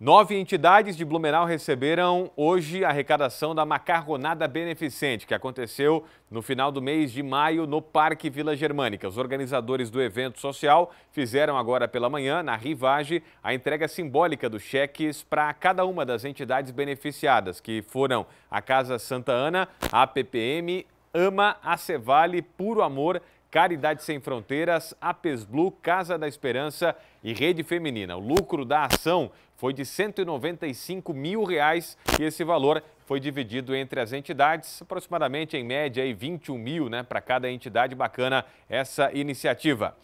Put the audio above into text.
Nove entidades de Blumenau receberam hoje a arrecadação da Macarronada Beneficente, que aconteceu no final do mês de maio no Parque Vila Germânica. Os organizadores do evento social fizeram agora pela manhã, na Rivage, a entrega simbólica dos cheques para cada uma das entidades beneficiadas, que foram a Casa Santa Ana, a PPM, Ama, a Cevale, Puro Amor Caridade Sem Fronteiras, Apesblu, Casa da Esperança e Rede Feminina. O lucro da ação foi de 195 mil reais e esse valor foi dividido entre as entidades, aproximadamente em média aí 21 mil né, para cada entidade. Bacana essa iniciativa.